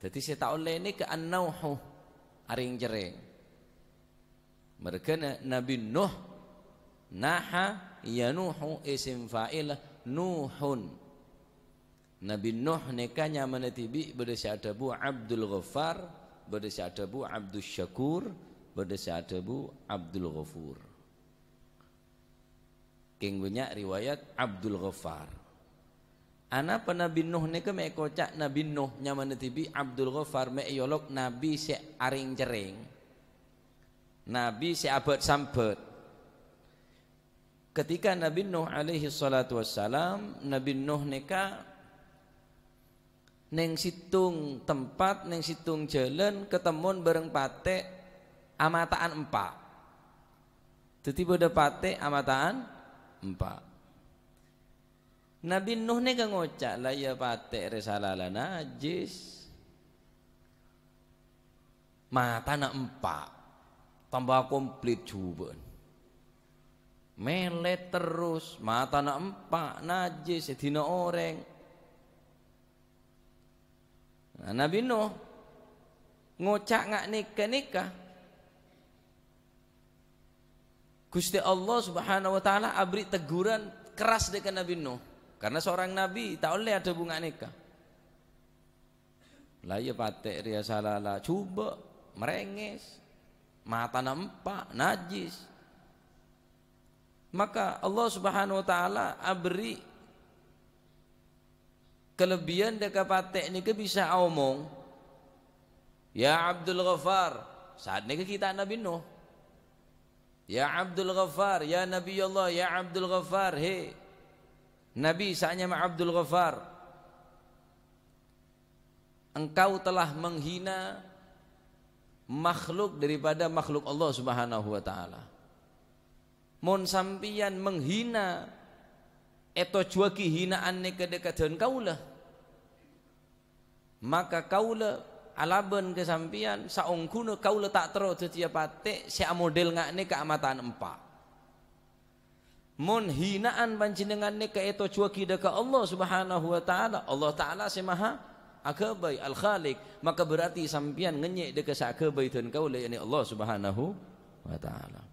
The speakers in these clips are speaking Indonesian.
Jadi saya oleh ini ke an-nauhu aring jereng. Mereka Nabi Nuh naha yanuhu isim fa'il nuhun. Nabi Nuh nikahnya menetibi berdesyadabu Abdul Ghaffar, berdesyadabu Abdul Syakur, berdesyadabu Abdul Ghafur. Kengunya riwayat Abdul Ghaffar. Ana pa Nabi Nuh nika mek kocak Nabi Nuh nyaman tibi Abdul Ghaffar mek iya Nabi se aring jering. Nabi se abad sambet. Ketika Nabi Nuh alaihi salatu wassalam, Nabi Nuh neka neng situng tempat, neng situng jalan ketemuan bareng pate amataan empat. Tetiba ada pate amataan empat. Nabi Nuh ni kan ngocak lah ya patek risalah lah najis. Mata nak empat. Tambah komplit cuba. Melet terus. Mata nak empat najis dina orang. Nah, Nabi Nuh ngocak ngak nikah-nikah. Gusti Allah Subhanahu wa taala abri teguran keras dekat Nabi Nuh. Karena seorang nabi tak boleh ada bunga nikah. Lah ya patek ria salala cuba merenges mata nampak najis. Maka Allah Subhanahu wa taala abri kelebihan dekat patek ni ke bisa omong. Ya Abdul Ghaffar, saat ni kita Nabi Nuh. Ya Abdul Ghaffar, ya Nabi Allah, ya Abdul Ghaffar, hei Nabi Sa'nya Abdul Ghaffar Engkau telah menghina makhluk daripada makhluk Allah Subhanahu wa taala. Mun sampian menghina eto juaki dekat dan kaulah. Maka kaulah alaban kesampian saungkuna kaulah tak tero dadi patik sia model ngakne keamatan empat mun hinaan panjenenganne kaeto cuaki deka Allah Subhanahu wa taala Allah taala semaha akabai al khaliq maka berarti sampian ngenyek deka sakabai dan kau yakni Allah Subhanahu wa taala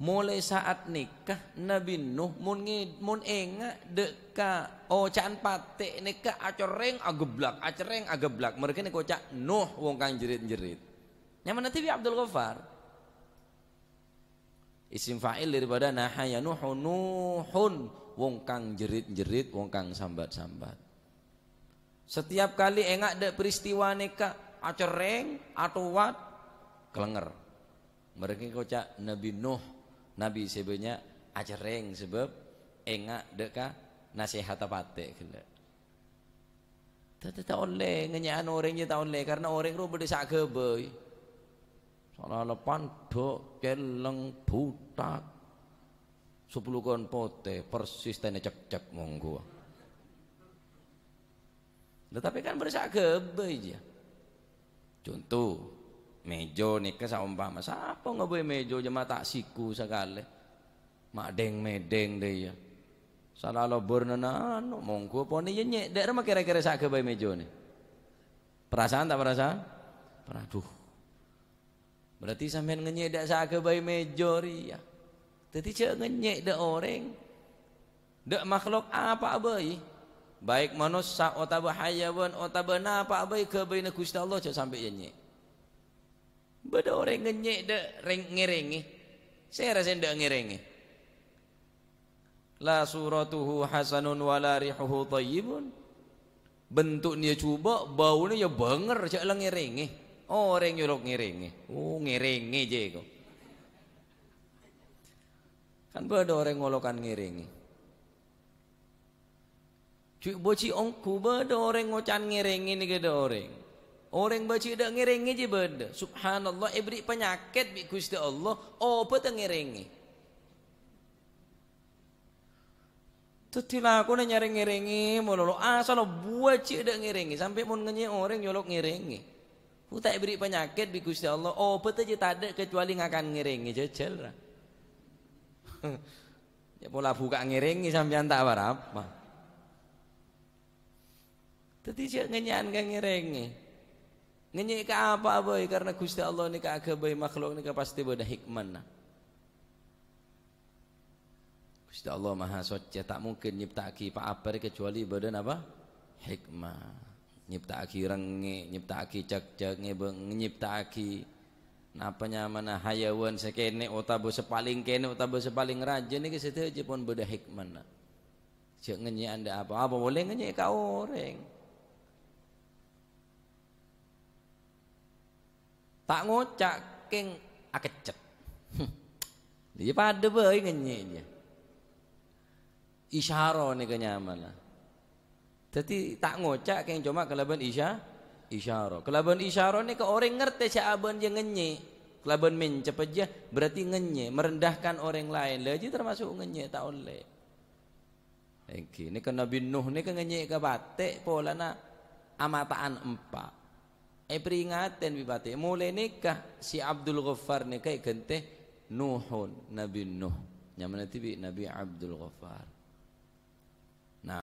mulai saat nikah Nabi Nuh mun ngid mun enga deka oh can patek nikah acereng ageblak acereng ageblak mereka ni kocak Nuh wong kang jerit-jerit Yang mana nanti Abdul Ghaffar isim fa'il daripada nahaya nuhu nuhun wong kang jerit-jerit wong kang sambat-sambat setiap kali engak ada peristiwa neka acereng atau wat kelenger mereka kocak Nabi Nuh Nabi sebenarnya acereng sebab engak deka nasihat apa teh tak oleh ngenyaan orangnya tak oleh karena orang ru berdesa kebay Salah pandok, keleng, butak. Sepuluh kon pote, persis tene cek-cek monggo. Tetapi kan bersak gebe aja. Ya. Contoh, mejo nikah sama apa ngebe nggak mejo jema tak siku sekali. Mak deng medeng deh ya. Salah lo bernenan, monggo poni nyenyek. Ya, Daerah mah kira-kira sak gebe mejo nih. Perasaan tak perasaan? Peraduh berarti sampean ngenyek dak saka bayi majori ya tadi cak ngenyek dak orang dak makhluk apa abai, baik manusia otaba hayawan otaba apa bayi ke bayi na kusta Allah cak sampai ya ngenyek, beda orang ngenyek dak reng ngerengi saya rasa dak ngerengi la suratuhu hasanun wala rihuhu tayyibun bentuknya cuba baunya ya banger cak lengerenge Oh, orang oh, nyuruh ngiringi. uh ngiringi je iku. Kan ada orang ngolokan ngiringi. Cuk boci ongku beda orang ngocan ngiringi ni kada orang. Orang boci dak ngiringi je beda. Subhanallah ibri eh, penyakit bi Gusti Allah, apa teh ngiringi? Tetilah aku nanya ngiringi, mau lolo asal buat cik dak ngiringi sampai mau ngenye orang nyolok ngiringi. Ku tak beri penyakit bi Gusti Allah. Oh, betul tak ada kecuali ngakan ngiringi jejel lah. ya pola buka ngiringi sampean tak apa-apa. Tadi je ngenyan kan ngiringi. Ngenyek ke apa boy karena Gusti Allah ini ke boy makhluk ini pasti beda hikmah. Nah. Gusti Allah Maha Suci tak mungkin nyiptaki apa kecuali badan apa? Hikmah nyipta nyiptaki rengi aki cak-cak ngebeng aki, napa nyamana hayawan sekene utabo sepaling kene utabo sepaling raja niki situ aja pun beda hikmah cek ngenyi anda apa apa boleh ngenyi kau orang tak ngocak keng akecet dia pada boy ngenyi aja isyaro nih kenyamanan jadi tak ngocak yang cuma kelaban isya isyara. Kelaban isyara ini ke orang ngerti aban je ngenye. Kelaban min cepet aja. berarti ngenye, merendahkan orang lain. Leji termasuk ngenye tak oleh. Iki ni ke Nabi Nuh ni ke ngenye ke batik na amataan empat. e peringatan bi Mulai nikah si Abdul Ghaffar ni kayak gente Nuhun Nabi Nuh. Nyaman nanti Nabi Abdul Ghaffar.